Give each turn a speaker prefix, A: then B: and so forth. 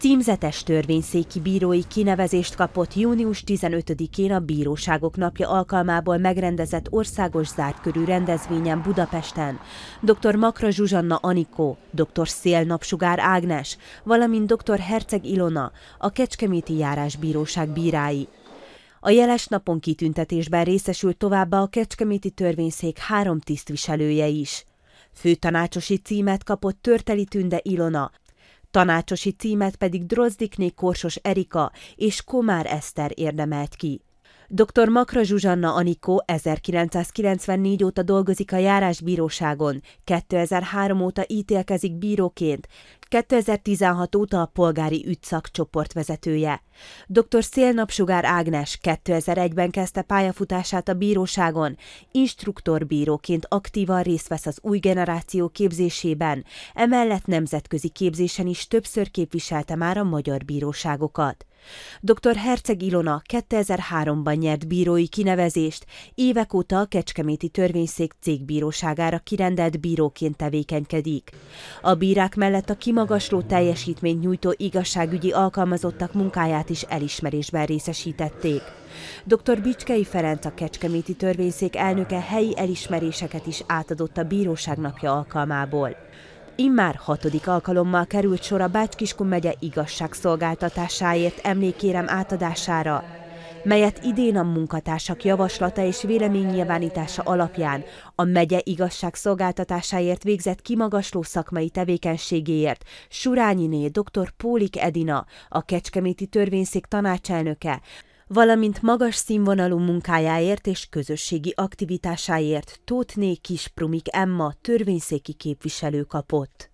A: Címzetes törvényszéki bírói kinevezést kapott június 15-én a Bíróságok Napja alkalmából megrendezett országos zárt körű rendezvényen Budapesten. Dr. Makra Zsuzsanna Anikó, dr. Szél Napsugár Ágnes, valamint dr. Herceg Ilona, a Kecskeméti járás Bíróság bírái. A jeles napon kitüntetésben részesült továbbá a Kecskeméti Törvényszék három tisztviselője is. Főtanácsosi címet kapott Törteli Tünde Ilona, tanácsosi címet pedig Drozdikné Korsos Erika és Komár Eszter érdemelt ki. Dr. Makra Zsuzsanna Anikó 1994 óta dolgozik a járásbíróságon, 2003 óta ítélkezik bíróként, 2016 óta a polgári ügyszak csoportvezetője. Dr. Szélnapsugár Ágnes 2001-ben kezdte pályafutását a bíróságon, instruktorbíróként aktívan részt vesz az új generáció képzésében, emellett nemzetközi képzésen is többször képviselte már a magyar bíróságokat. Dr. Herceg Ilona 2003-ban nyert bírói kinevezést, évek óta a Kecskeméti Törvényszék cégbíróságára kirendelt bíróként tevékenykedik. A bírák mellett a kimagasló teljesítményt nyújtó igazságügyi alkalmazottak munkáját is elismerésben részesítették. Dr. Bicskei Ferenc a Kecskeméti Törvényszék elnöke helyi elismeréseket is átadott a bíróság napja alkalmából. Immár hatodik alkalommal került sor a Bács-Kiskun megye igazságszolgáltatásáért emlékérem átadására, melyet idén a munkatársak javaslata és véleménynyilvánítása alapján a megye igazságszolgáltatásáért végzett kimagasló szakmai tevékenységéért Surányiné dr. Pólik Edina, a Kecskeméti Törvényszék tanácselnöke, valamint magas színvonalú munkájáért és közösségi aktivitásáért Tótné Kisprumik Emma törvényszéki képviselő kapott.